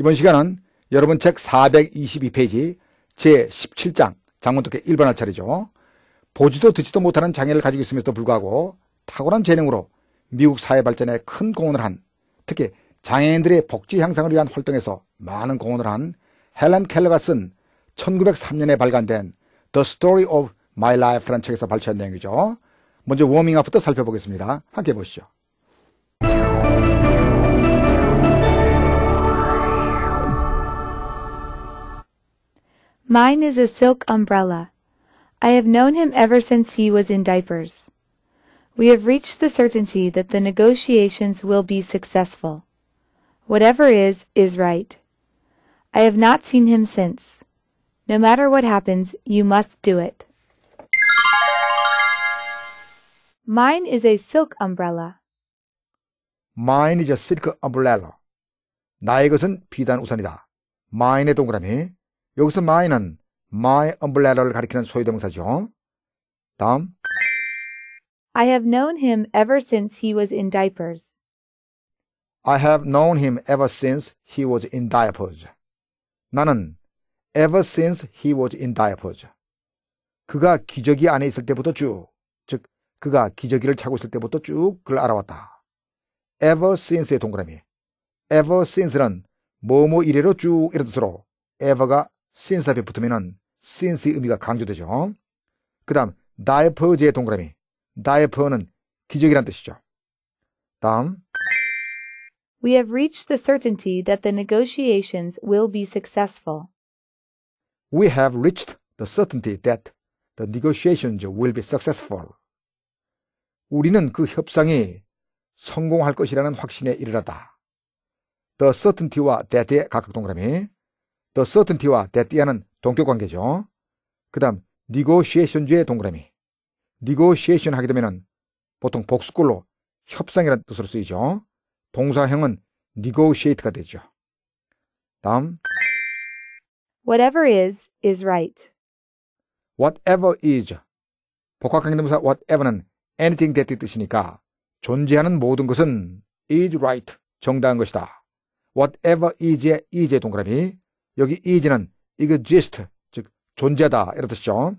이번 시간은 여러분 책 422페이지 제17장 장문독해 1번화 차례죠. 보지도 듣지도 못하는 장애를 가지고 있음에도 불구하고 탁월한 재능으로 미국 사회 발전에 큰 공헌을 한 특히 장애인들의 복지 향상을 위한 활동에서 많은 공헌을 한 헬렌 켈러가 쓴 1903년에 발간된 The Story of My Life라는 책에서 발췌한 내용이죠. 먼저 워밍업부터 살펴보겠습니다. 함께 보시죠. Mine is a silk umbrella. I have known him ever since he was in diapers. We have reached the certainty that the negotiations will be successful. Whatever is, is right. I have not seen him since. No matter what happens, you must do it. Mine is a silk umbrella. Mine is a silk umbrella. 나의 것은 비단 우산이다. mine의 동그라미. 여기서 my는 my umbrella를 가리키는 소유동사죠. 다음 I have known him ever since he was in diapers. I have known him ever since he was in diapers. 나는 ever since he was in diapers. 그가 기저귀 안에 있을 때부터 쭉, 즉 그가 기저귀를 차고 있을 때부터 쭉 그를 알아왔다. ever since의 동그라미. ever since는 뭐 뭐 이래로 쭉 이런 뜻으로 ever가 센스 앞에 붙으면센스의 의미가 강조되죠. 그 다음, 다이퍼즈의 동그라미. 다이퍼는 기적이란 뜻이죠. 다음. We have reached the certainty that the negotiations will be successful. We have reached the certainty that the negotiations will be successful. 우리는 그 협상이 성공할 것이라는 확신에 이르렀다. The certainty와 that의 각각 동그라미. the certainty와 that이하는 동격관계죠. 그 다음 negotiation 주의 동그라미 negotiation 하게 되면 보통 복수꼴로 협상이라는 뜻으로 쓰이죠. 동사형은 negotiate가 되죠. 다음 Whatever is, is right. Whatever is. 복합관계동사 whatever는 anything that의 뜻이니까 존재하는 모든 것은 is right, 정당한 것이다. Whatever is의 is의 동그라미 여기 is는 exist 즉 존재다 이런 뜻이죠.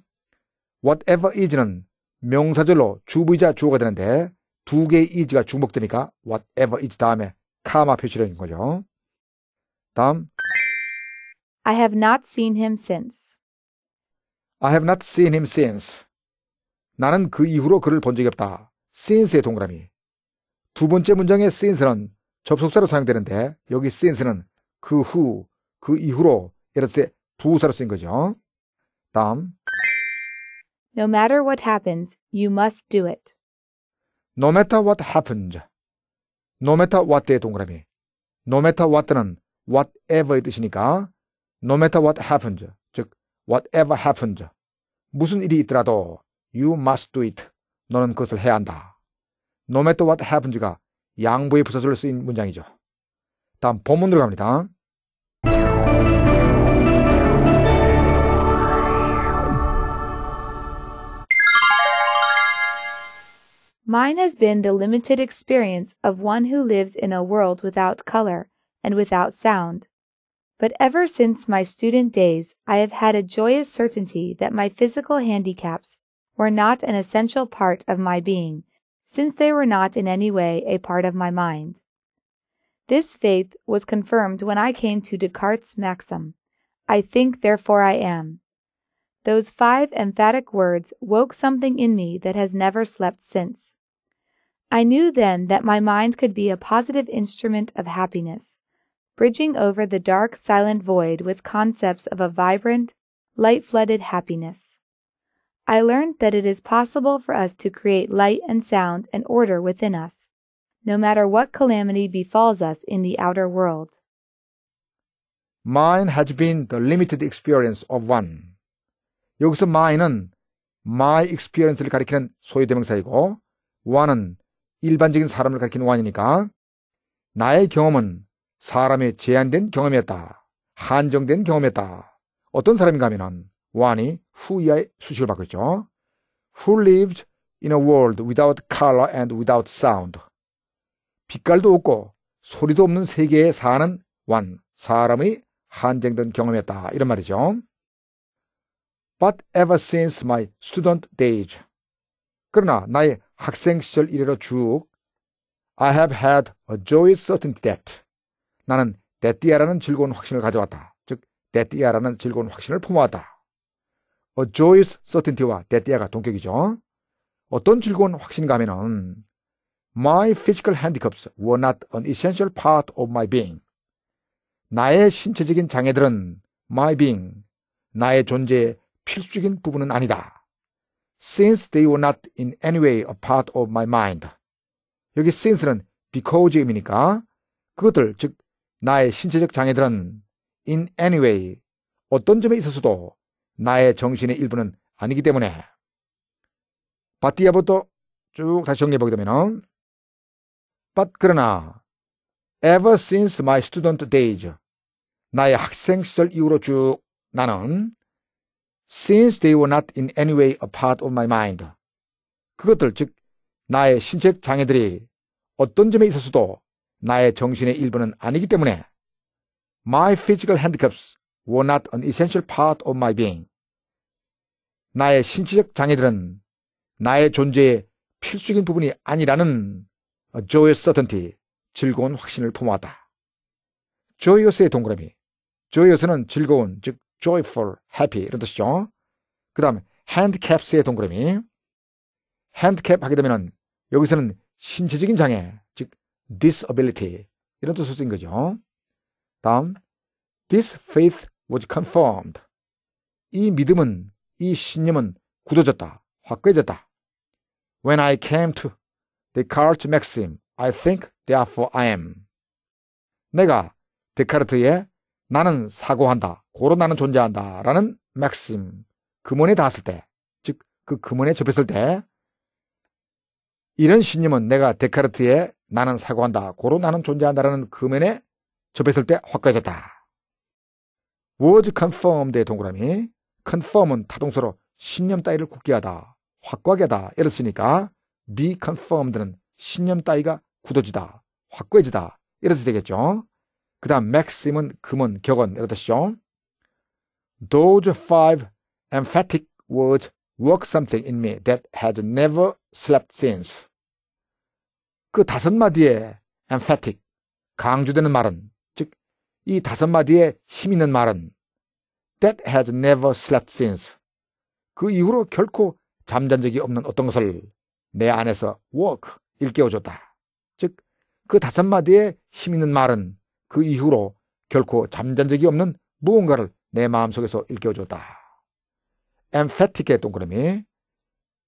whatever is는 명사절로 주부이자 주어가 되는데 두 개의 is가 중복되니까 whatever is 다음에 카마 표시를 는 거죠. 다음 I have not seen him since. I have not seen him since. 나는 그 이후로 그를 본 적이 없다. since의 동그라미. 두 번째 문장의 since는 접속사로 사용되는데 여기 since는 그 후, 그 이후로 이렇게 부사로 쓰인 거죠. 다음. No matter what happens, you must do it. No matter what happens. No matter what의 동그라미. No matter what는 whatever의 뜻이니까 no matter what happens. 즉 whatever happens. 무슨 일이 있더라도 you must do it. 너는 그것을 해야 한다. No matter what happens가 양보의 부사절로 쓰인 문장이죠. 다음 본문으로 갑니다. Mine has been the limited experience of one who lives in a world without color and without sound. But ever since my student days, I have had a joyous certainty that my physical handicaps were not an essential part of my being, since they were not in any way a part of my mind. This faith was confirmed when I came to Descartes' maxim, I think, therefore I am. Those five emphatic words woke something in me that has never slept since. I knew then that my mind could be a positive instrument of happiness, bridging over the dark, silent void with concepts of a vibrant, light flooded happiness. I learned that it is possible for us to create light and sound and order within us, no matter what calamity befalls us in the outer world. Mine has been the limited experience of one. 여기서 mine은 my experience를 가리키는 소유대명사이고 one은 일반적인 사람을 가리키는 one이니까 나의 경험은 사람의 제한된 경험이었다. 한정된 경험이었다. 어떤 사람인가 하면은 one이 who의 수식을 받고 Who lived in a world without color and without sound. 빛깔도 없고 소리도 없는 세계에 사는 완, 사람의 한정된 경험이었다. 이런 말이죠. But ever since my student days. 그러나 나의 학생 시절 이래로 쭉 I have had a joy certainty that 나는 데띠아라는 즐거운 확신을 가져왔다. 즉 데띠아라는 즐거운 확신을 품어왔다. A joy o u s certainty와 데띠아가 동격이죠. 어떤 즐거운 확신감에는 My physical handicaps were not an essential part of my being. 나의 신체적인 장애들은 my being, 나의 존재의 필수적인 부분은 아니다. Since they were not in any way a part of my mind. 여기 since는 because 의미니까 그것들, 즉, 나의 신체적 장애들은 in any way, 어떤 점에 있어서도 나의 정신의 일부는 아니기 때문에. 바띠아부터 쭉 다시 정리해보게 되면 But 그러나 ever since my student days 나의 학생 시절 이후로 쭉 나는 since they were not in any way a part of my mind 그것들 즉 나의 신체 장애들이 어떤 점에 있어서도 나의 정신의 일부는 아니기 때문에 my physical handicaps were not an essential part of my being 나의 신체적 장애들은 나의 존재의 필수적인 부분이 아니라는 조의 서턴티, 즐거운 확신을 품어왔다. 조이어스의 동그라미. 조이어스는 즐거운, 즉 joyful, happy 이런 뜻이죠. 그 다음 h a n d c a p s 의 동그라미. h a n d c a p 하게 되면 여기서는 신체적인 장애, 즉 disability 이런 뜻을 쓴 거죠. 다음 this faith was confirmed. 이 믿음은, 이 신념은 굳어졌다, 확고해졌다. When I came to 데카르트 맥심 I think therefore I am 내가 데카르트의 나는 사고한다 고로 나는 존재한다 라는 맥심 금원에 닿았을 때 즉 그 금원에 접했을 때 이런 신념은 내가 데카르트의 나는 사고한다 고로 나는 존재한다라는 금연에 접했을 때 확고해졌다. was confirmed의 동그라미 confirm은 타동사로 신념 따위를 굳게 하다, 확고하게 하다 이랬으니까 be confirmed는 신념 따위가 굳어지다, 확고해지다 이런 뜻이 되겠죠. 그 다음 maxim은 금은 격언 이런 뜻이죠. Those five emphatic words work something in me that has never slept since. 그 다섯 마디의 emphatic, 강조되는 말은, 즉, 이 다섯 마디의 힘 있는 말은 that has never slept since. 그 이후로 결코 잠잔 적이 없는 어떤 것을 내 안에서 work 일깨워줬다. 즉, 그 다섯 마디의 힘 있는 말은 그 이후로 결코 잠잔 적이 없는 무언가를 내 마음속에서 일깨워줬다. emphatic의 동그라미.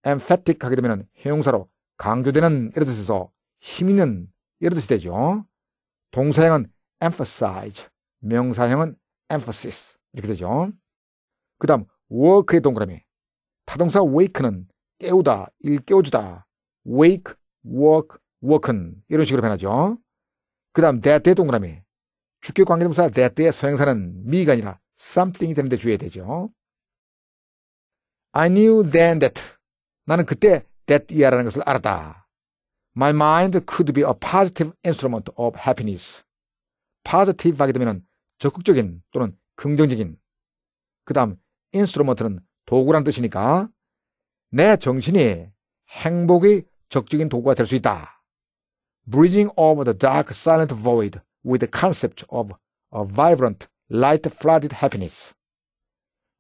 emphatic 하게 되면 형용사로 강조되는 이런 뜻에서 힘 있는 이런 뜻이 되죠. 동사형은 emphasize, 명사형은 emphasis 이렇게 되죠. 그 다음 work의 동그라미. 타동사 wake는 깨우다, 일 깨워주다. wake, walk, walk은 이런 식으로 변하죠. 그 다음 that의 동그라미. 주격 관계동사 that의 서행사는 미가 아니라 something이 되는데 주의해야 되죠. I knew then that. 나는 그때 that 이하라는 것을 알았다. My mind could be a positive instrument of happiness. positive 하게 되면 적극적인 또는 긍정적인. 그 다음 instrument는 도구란 뜻이니까 내 정신이 행복의 적극적인 도구가 될 수 있다. Bridging over the dark silent void with the concept of a vibrant light flooded happiness.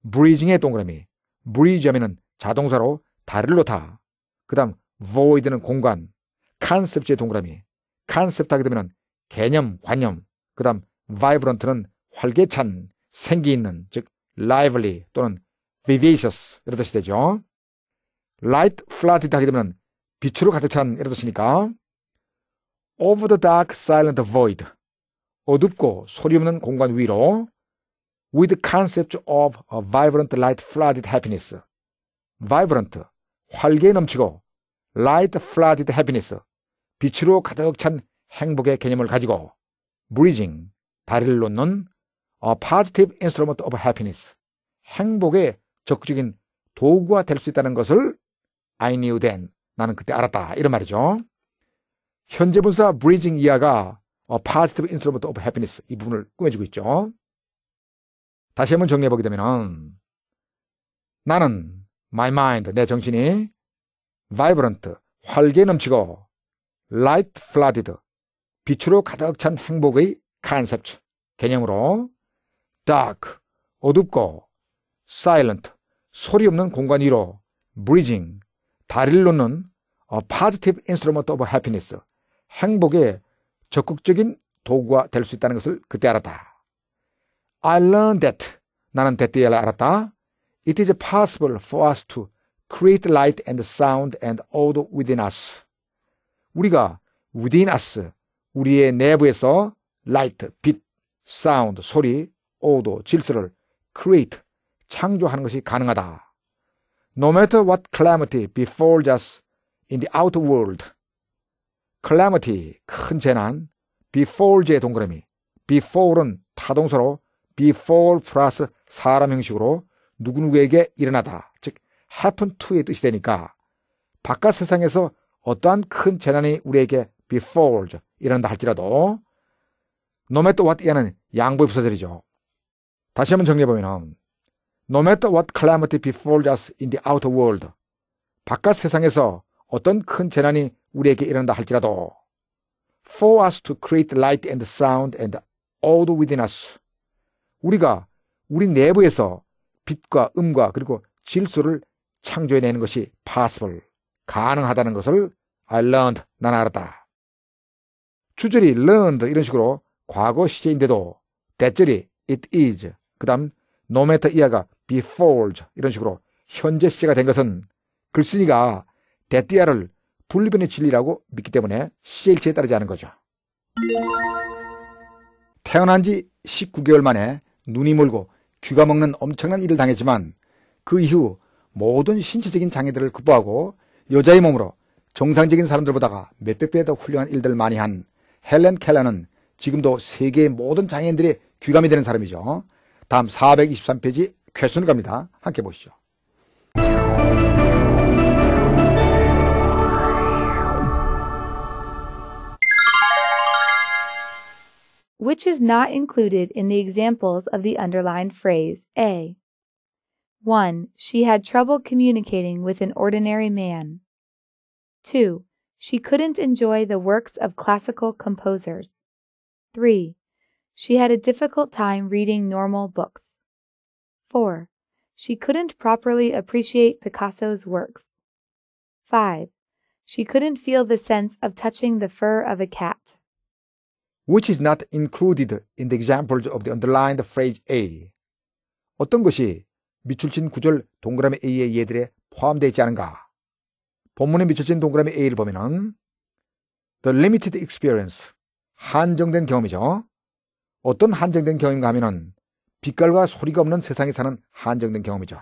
bridging의 동그라미. bridge 하면은 자동사로 다리를 놓다. 그 다음 void는 공간. concept의 동그라미. concept 하게 되면은 개념, 관념. 그 다음 vibrant는 활기찬, 생기 있는, 즉 lively 또는 vivacious 이런 뜻이 되죠. light flooded 하게 되면 빛으로 가득 찬 이런 뜻이니까 over the dark silent void 어둡고 소리 없는 공간 위로 with concept of a vibrant light flooded happiness vibrant 활기에 넘치고 light flooded happiness 빛으로 가득 찬 행복의 개념을 가지고 bridging 다리를 놓는 a positive instrument of happiness 행복의 적극적인 도구가 될 수 있다는 것을 I knew then. 나는 그때 알았다. 이런 말이죠. 현재 분사 bridging 이하가 positive instrument of happiness 이 부분을 꾸며주고 있죠. 다시 한번 정리해 보게 되면은 나는 my mind 내 정신이 vibrant 활기에 넘치고 light flooded 빛으로 가득 찬 행복의 컨셉트 개념으로 dark 어둡고 silent 소리 없는 공간 위로 bridging 다릴로는 Positive Instrument of Happiness, 행복의 적극적인 도구가 될 수 있다는 것을 그때 알았다. I learned that. 나는 그때에 알았다. It is possible for us to create light and sound and order within us. 우리가 within us, 우리의 내부에서 light, 빛, sound, 소리, order, 질서를 create, 창조하는 것이 가능하다. No matter what calamity befalls us in the outer world, calamity, 큰 재난, befalls의 동그라미, befall은 타동서로 befall 플러스 사람 형식으로 누구누구에게 일어나다, 즉 happen to의 뜻이 되니까 바깥 세상에서 어떠한 큰 재난이 우리에게 befalls 일어난다 할지라도 no matter what에는 양보의 부서들이죠 다시 한번 정리해보면 No matter what calamity befalls us in the outer world. 바깥 세상에서 어떤 큰 재난이 우리에게 일어난다 할지라도 For us to create light and sound and o r d e within us. 우리가 우리 내부에서 빛과 음과 그리고 질소를 창조해내는 것이 possible, 가능하다는 것을 I learned, 난 알았다. 주절이 learned 이런 식으로 과거 시제인데도 대절이 it is, 그 다음 no matter 이하가 befold 이런 식으로 현재 시제가 된 것은 글쓴이가 데띠아를 분리변의 진리라고 믿기 때문에 c 체에 따르지 않은 거죠. 태어난 지 19개월 만에 눈이 멀고 귀가 먹는 엄청난 일을 당했지만 그 이후 모든 신체적인 장애들을 극복하고 여자의 몸으로 정상적인 사람들보다가 몇백 배더 훌륭한 일들을 많이 한 헬렌 켈러는 지금도 세계의 모든 장애인들의 귀감이 되는 사람이죠. 다음 423페이지 퀘션을 갑니다. 함께 보시죠. which is not included in the examples of the underlined phrase A. 1. She had trouble communicating with an ordinary man. 2. She couldn't enjoy the works of classical composers. 3. She had a difficult time reading normal books. 4. She couldn't properly appreciate Picasso's works. 5. She couldn't feel the sense of touching the fur of a cat. Which is not included in the examples of the underlined phrase A. 어떤 것이 미출친 구절 동그라미 A의 예들에 포함되어 있지 않은가? 본문에 미출친 동그라미 A를 보면은 The limited experience, 한정된 경험이죠. 어떤 한정된 경험인가 하면은 빛깔과 소리가 없는 세상에 사는 한정된 경험이죠.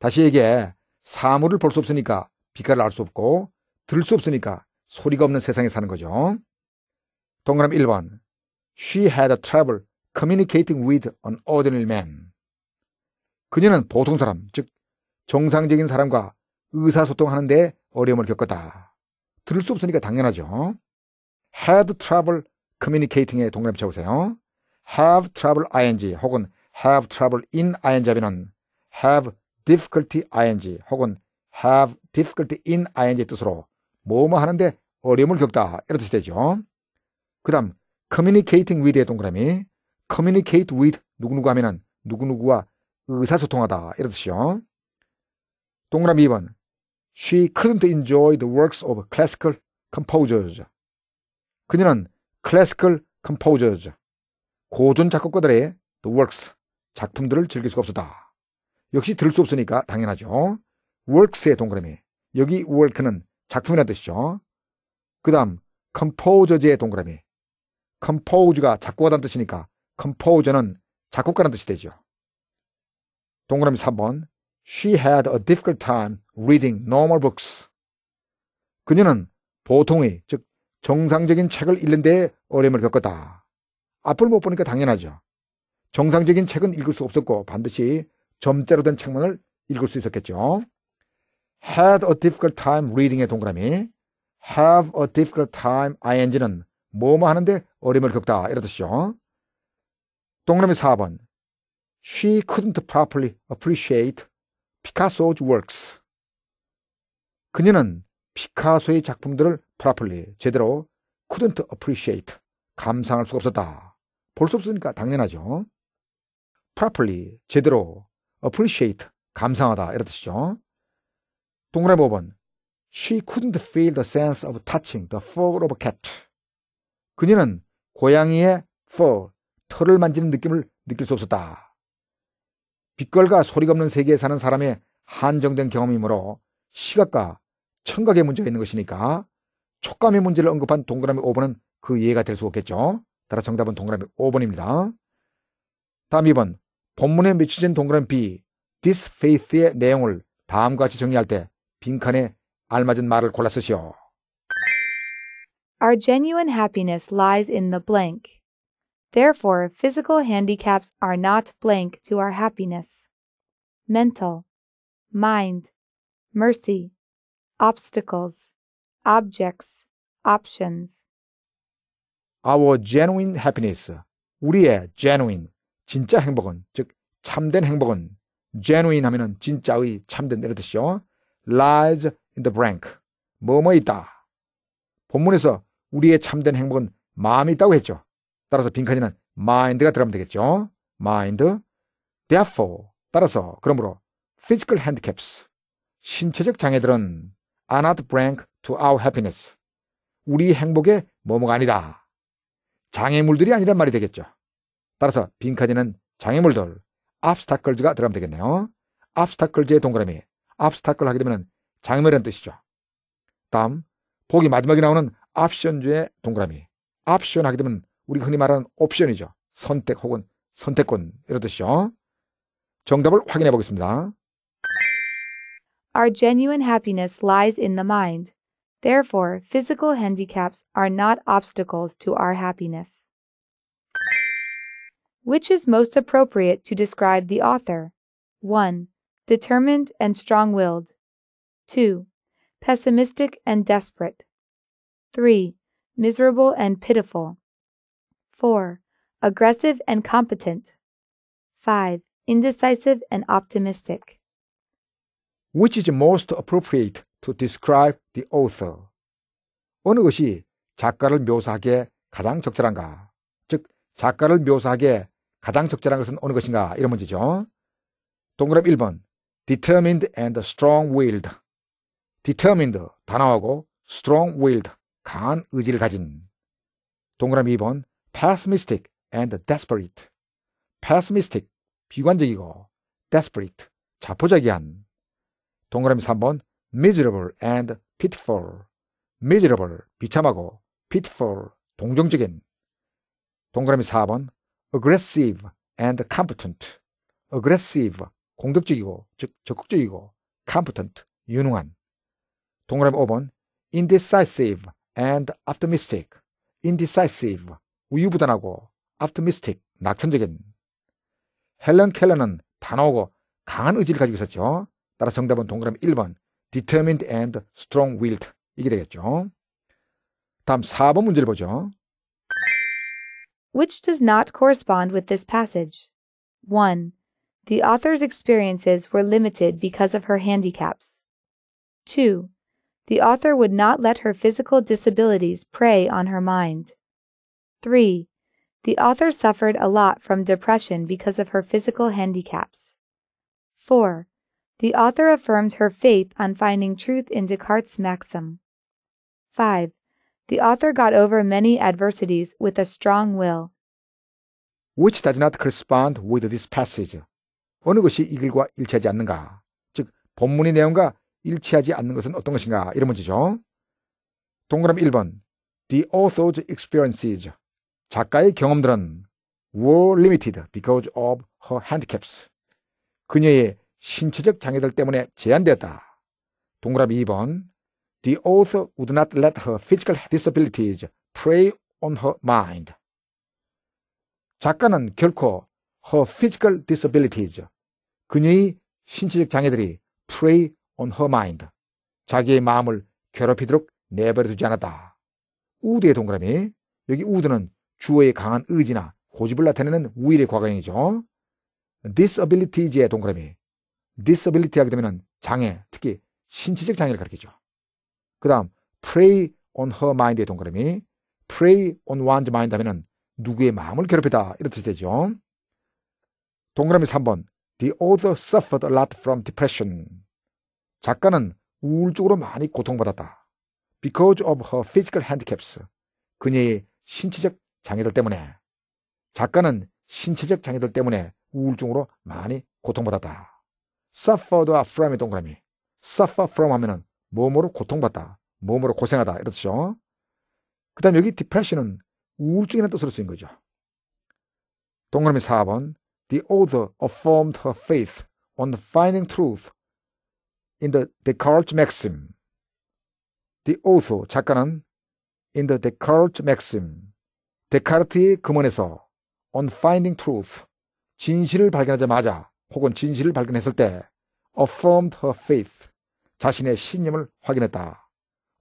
다시 얘기해 사물을 볼 수 없으니까 빛깔을 알 수 없고 들을 수 없으니까 소리가 없는 세상에 사는 거죠. 동그라미 1번 She had trouble communicating with an ordinary man. 그녀는 보통 사람, 즉 정상적인 사람과 의사소통하는 데 어려움을 겪었다. 들을 수 없으니까 당연하죠. had trouble communicating에 동그라미 쳐보세요. have trouble ing 혹은 have trouble in ing자비는 have difficulty ing 혹은 have difficulty in i n g 뜻으로 뭐 뭐 하는데 어려움을 겪다 이런 뜻이 되죠. 그 다음 communicating with의 동그라미 communicate with 누구누구 하면은 누구누구와 의사소통하다 이런 뜻이요. 동그라미 2번 She couldn't enjoy the works of classical composers 그녀는 classical composers 고전 작곡가들의 the works 작품들을 즐길 수가 없었다. 역시 들을 수 없으니까 당연하죠. works의 동그라미. 여기 work는 작품이라는 뜻이죠. 그 다음 composer의 동그라미. compose가 작곡하다는 뜻이니까 composer는 작곡가라는 뜻이 되죠. 동그라미 3번 She had a difficult time reading normal books. 그녀는 보통의, 즉 정상적인 책을 읽는 데 어려움을 겪었다. 앞을 못 보니까 당연하죠. 정상적인 책은 읽을 수 없었고 반드시 점자로 된 책만을 읽을 수 있었겠죠. had a difficult time reading의 동그라미 have a difficult time ing는 뭐 뭐 하는데 어림을 겪다 이런 뜻이죠. 동그라미 4번 She couldn't properly appreciate Picasso's works. 그녀는 피카소의 작품들을 properly 제대로 couldn't appreciate 감상할 수가 없었다. 볼 수 없으니까 당연하죠. properly 제대로 appreciate 감상하다 이런 뜻이죠. 동그라미 5번 She couldn't feel the sense of touching the fur of a cat. 그녀는 고양이의 fur, 털을 만지는 느낌을 느낄 수 없었다. 빛깔과 소리가 없는 세계에 사는 사람의 한정된 경험이므로 시각과 청각의 문제가 있는 것이니까 촉감의 문제를 언급한 동그라미 5번은 그 이해가 될 수 없겠죠. 따라 정답은 동그라미 5번입니다. 다음 2번. 본문에 맺히진 동그란 B, disfaith의 내용을 다음과 같이 정리할 때 빈칸에 알맞은 말을 골라 쓰시오. Our genuine happiness lies in the blank. Therefore, physical handicaps are not blank to our happiness. Mental, mind, mercy, obstacles, objects, options. Our genuine happiness. 우리의 genuine, 진짜 행복은 즉 참된 행복은 genuine 하면은 진짜의 참된 이런 뜻이요. lies in the blank 뭐뭐 있다. 본문에서 우리의 참된 행복은 마음이 있다고 했죠. 따라서 빈칸에는 mind가 들어가면 되겠죠. mind therefore 따라서 그러므로 physical handicaps 신체적 장애들은 are not blank to our happiness 우리 행복의 뭐뭐가 아니다. 장애물들이 아니란 말이 되겠죠. 따라서 빈칸에는 장애물들, obstacles가 들어가면 되겠네요. obstacles의 동그라미, obstacle 하게 되면 장애물이라는 뜻이죠. 다음, 보기 마지막에 나오는 option주의 동그라미. option 하게 되면 우리 흔히 말하는 옵션이죠. 선택 혹은 선택권 이런 뜻이죠. 정답을 확인해 보겠습니다. Our genuine happiness lies in the mind. Therefore, physical handicaps are not obstacles to our happiness. Which is most appropriate to describe the author? 1. Determined and strong willed. 2. Pessimistic and desperate. 3. Miserable and pitiful. 4. Aggressive and competent. 5. Indecisive and optimistic. Which is most appropriate to describe the author? 어느 것이 작가를 묘사하기에 가장 적절한가? 즉, 작가를 묘사하기에 가장 적절한 것은 어느 것인가? 이런 문제죠. 동그라미 1번. determined and strong-willed. determined, 단호하고 strong-willed, 강한 의지를 가진. 동그라미 2번. pessimistic and desperate. pessimistic, 비관적이고 desperate, 자포자기한. 동그라미 3번. miserable and pitiful. miserable, 비참하고 pitiful, 동정적인. 동그라미 4번. aggressive and competent. aggressive, 공격적이고, 즉, 적극적이고, competent, 유능한. 동그라미 5번, indecisive and optimistic. indecisive, 우유부단하고, optimistic, 낙천적인. 헬런 켈러는 단호하고 강한 의지를 가지고 있었죠. 따라 서 정답은 동그라미 1번, determined and strong-willed. 이게 되겠죠. 다음 4번 문제를 보죠. which does not correspond with this passage. 1. The author's experiences were limited because of her handicaps. 2. The author would not let her physical disabilities prey on her mind. 3. The author suffered a lot from depression because of her physical handicaps. 4. The author affirmed her faith on finding truth in Descartes' maxim. 5 the author got over many adversities with a strong will. Which does not correspond with this passage. 어느 것이 이 글과 일치하지 않는가? 즉, 본문의 내용과 일치하지 않는 것은 어떤 것인가? 이런 문제죠. 동그라미 1번. The author's experiences. 작가의 경험들은 were limited because of her handicaps. 그녀의 신체적 장애들 때문에 제한되었다. 동그라미 2번. The author would not let her physical disabilities prey on her mind. 작가는 결코 her physical disabilities, 그녀의 신체적 장애들이 prey on her mind, 자기의 마음을 괴롭히도록 내버려 두지 않았다. 우드의 동그라미, 여기 우드는 주어의 강한 의지나 고집을 나타내는 우일의 과거형이죠. disabilities의 동그라미, disability 하게 되면 장애, 특히 신체적 장애를 가리키죠. 그 다음 prey on her mind의 동그라미 prey on one's mind 하면은 누구의 마음을 괴롭히다 이런 뜻이 되죠. 동그라미 3번 The author suffered a lot from depression. 작가는 우울적으로 많이 고통받았다. Because of her physical handicaps. 그녀의 신체적 장애들 때문에 작가는 신체적 장애들 때문에 우울증으로 많이 고통받았다. suffered from의 동그라미. suffer from 하면은 몸으로 고통받다, 몸으로 고생하다 이렇죠. 그 다음 여기 depression은 우울증이라는 뜻으로 쓰인 거죠. 동그라미 4번 The author affirmed her faith on finding truth in the Descartes maxim. The author 작가는 in the Descartes maxim 데카르트의 금원에서 on finding truth 진실을 발견하자마자 혹은 진실을 발견했을 때 affirmed her faith 자신의 신념을 확인했다.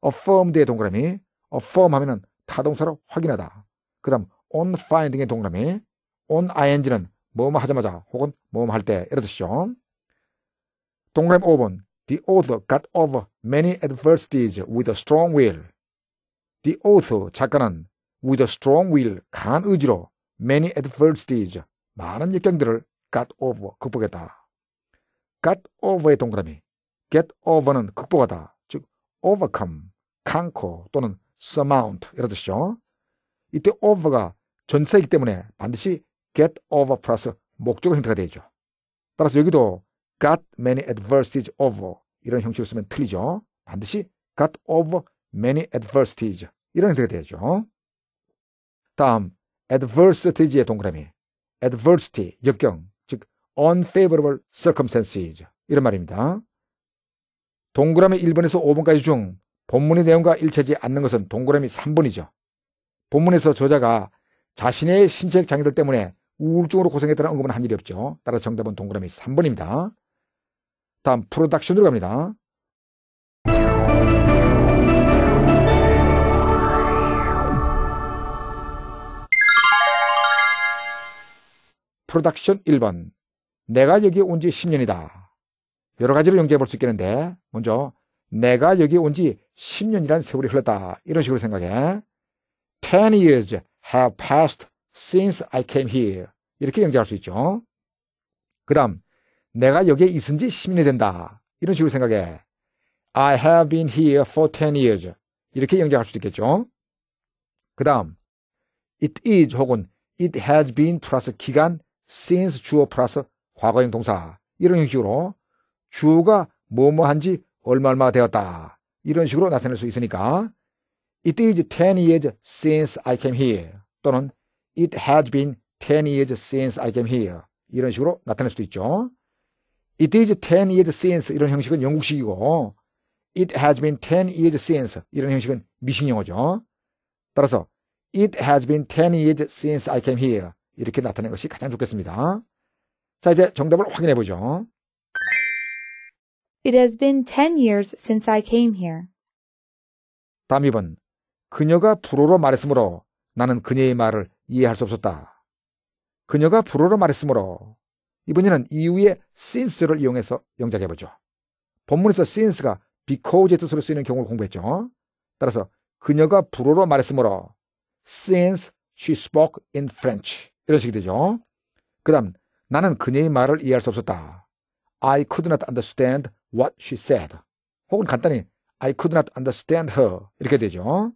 affirmed의 동그라미 affirm 하면은 타동사로 확인하다. 그 다음 on finding의 동그라미 on ing는 뭐 뭐 하자마자 혹은 뭐뭐 할때 이런 뜻이죠. 동그라미 5번 The author got over many adversities with a strong will. The author 작가는 with a strong will 강한 의지로 many adversities 많은 역경들을 got over 극복했다. got over의 동그라미 get over는 극복하다. 즉 overcome, conquer 또는 surmount 이런 뜻이죠. 이때 over가 전체이기 때문에 반드시 get over 플러스 목적어 형태가 되죠. 따라서 여기도 got many adversities over 이런 형식으로 쓰면 틀리죠. 반드시 got over many adversities 이런 형태가 되죠. 다음 adversities의 동그라미 adversity 역경 즉 unfavorable circumstances 이런 말입니다. 동그라미 1번에서 5번까지 중 본문의 내용과 일치하지 않는 것은 동그라미 3번이죠. 본문에서 저자가 자신의 신체적 장애들 때문에 우울증으로 고생했다는 언급은 한 일이 없죠. 따라 서 정답은 동그라미 3번입니다. 다음 프로덕션으로 갑니다. 프로덕션 1번 내가 여기 온 지 10년이다. 여러 가지로 연결해 볼 수 있겠는데 먼저 내가 여기 온 지 10년이란 세월이 흘렀다. 이런 식으로 생각해. 10 years have passed since I came here. 이렇게 연결할 수 있죠. 그 다음, 내가 여기에 있은 지 10년이 된다. 이런 식으로 생각해. I have been here for 10 years. 이렇게 연결할 수도 있겠죠. 그 다음, it is 혹은 it has been 플러스 기간 since 주어 플러스 과거형 동사. 이런 형식으로 주어가 뭐뭐한 지 얼마 얼마 되었다. 이런 식으로 나타낼 수 있으니까 It is 10 years since I came here 또는 It has been 10 years since I came here 이런 식으로 나타낼 수도 있죠. It is 10 years since 이런 형식은 영국식이고 It has been 10 years since 이런 형식은 미신용어죠. 따라서 It has been 10 years since I came here 이렇게 나타낸 것이 가장 좋겠습니다. 자 이제 정답을 확인해 보죠. It has been 10 years since I came here. 담임은 그녀가 불어로 말했으므로 나는 그녀의 말을 이해할 수 없었다. 그녀가 불어로 말했으므로 이번에는 이후에 since를 이용해서 영작해보죠. 본문에서 since가 because의 뜻으로 쓰이는 경우를 공부했죠. 따라서 그녀가 불어로 말했으므로 since she spoke in French 이런 식이 되죠. 그 다음 나는 그녀의 말을 이해할 수 없었다. I could not understand what she said. 혹은 간단히 I could not understand her. 이렇게 되죠.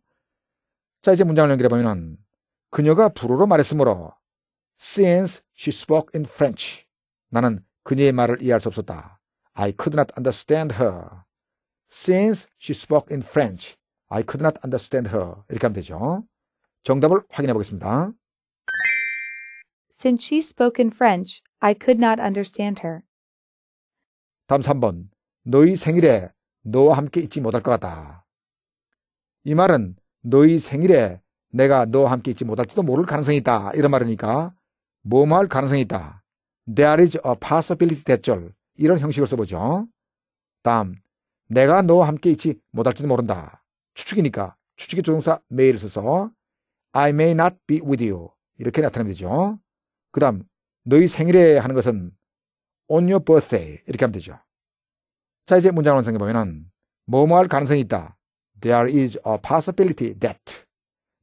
자, 이제 문장을 연결해 보면은 그녀가 불어로 말했으므로 since she spoke in French. 나는 그녀의 말을 이해할 수 없었다. I could not understand her. Since she spoke in French, I could not understand her. 이렇게 하면 되죠. 정답을 확인해 보겠습니다. Since she spoke in French, I could not understand her. 다음 3번. 너희 생일에 너와 함께 있지 못할 것 같다. 이 말은 너희 생일에 내가 너와 함께 있지 못할지도 모를 가능성이 있다. 이런 말이니까 뭐뭐할 가능성이 있다. There is a possibility 대절 이런 형식을 써보죠. 다음 내가 너와 함께 있지 못할지도 모른다. 추측이니까 추측의 조종사 may를 써서 I may not be with you 이렇게 나타내면 되죠. 그 다음 너희 생일에 하는 것은 on your birthday 이렇게 하면 되죠. 자, 이제 문장을 생각해보면, 뭐뭐 할 가능성이 있다. There is a possibility that.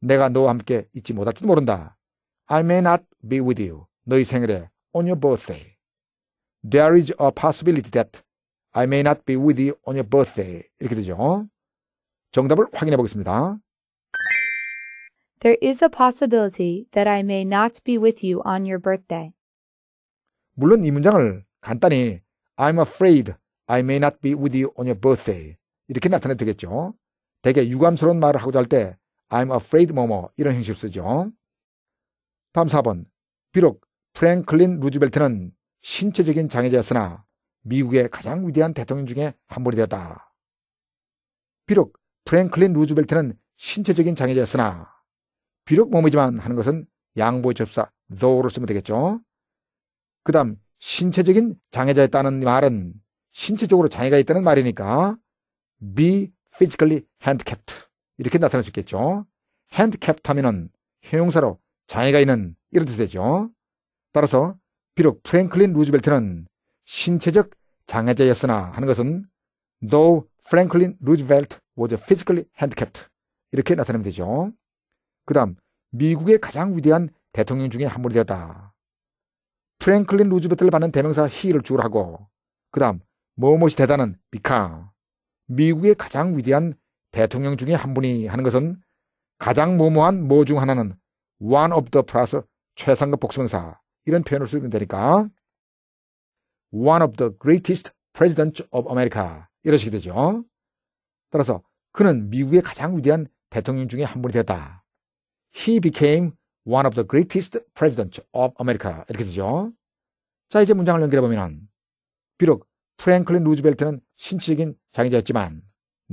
내가 너와 함께 있지 못할지도 모른다. I may not be with you. 너의 생일에 on your birthday. There is a possibility that I may not be with you on your birthday. 이렇게 되죠. 정답을 확인해 보겠습니다. There is a possibility that I may not be with you on your birthday. 물론 이 문장을 간단히 I'm afraid I may not be with you on your birthday. 이렇게 나타내 되겠죠. 대개 유감스러운 말을 하고자 할 때 I'm afraid 뭐뭐 이런 형식을 쓰죠. 다음 4번. 비록 프랭클린 루즈벨트는 신체적인 장애자였으나 미국의 가장 위대한 대통령 중에 한 분이 되었다. 비록 프랭클린 루즈벨트는 신체적인 장애자였으나 비록 몸이지만 하는 것은 양보의 접사 though를 쓰면 되겠죠. 그 다음 신체적인 장애자였다는 말은 신체적으로 장애가 있다는 말이니까 be physically handicapped 이렇게 나타날 수 있겠죠. handicapped 하면은 형용사로 장애가 있는 이런 뜻이 되죠. 따라서 비록 프랭클린 루즈벨트는 신체적 장애자였으나 하는 것은 though Franklin Roosevelt was physically handicapped 이렇게 나타내면 되죠. 그 다음 미국의 가장 위대한 대통령 중에 한 분이 되었다. 프랭클린 루즈벨트를 받는 대명사 히를 주로 하고 그 다음 뭐뭇이 대단한 미카. 미국의 가장 위대한 대통령 중에 한 분이 하는 것은 가장 모모한 뭐 중 하나는 one of the plus 최상급 복수명사 이런 표현을 쓰면 되니까 one of the greatest presidents of America 이런 식이 되죠. 따라서 그는 미국의 가장 위대한 대통령 중에 한 분이 되었다. He became one of the greatest presidents of America 이렇게 되죠. 자 이제 문장을 연결해 보면 비록 프랭클린 루즈벨트는 신체적인 장애자였지만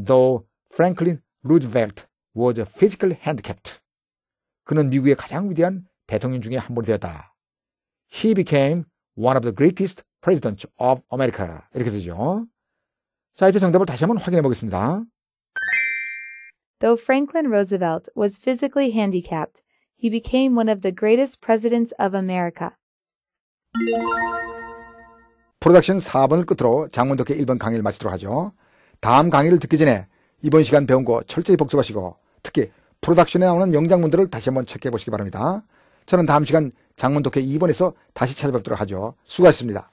though Franklin Roosevelt was physically handicapped 그는 미국의 가장 위대한 대통령 중에 한 분이 되었다. He became one of the greatest presidents of America 이렇게 되죠. 자 이제 정답을 다시 한번 확인해 보겠습니다. Though Franklin Roosevelt was physically handicapped, he became one of the greatest presidents of America. 프로덕션 4번을 끝으로 장문덕의 1번 강의를 마치도록 하죠. 다음 강의를 듣기 전에 이번 시간 배운 거 철저히 복습하시고 특히 프로덕션에 나오는 영장문들을 다시 한번 체크해 보시기 바랍니다. 저는 다음 시간 장문독회 2번에서 다시 찾아뵙도록 하죠. 수고하셨습니다.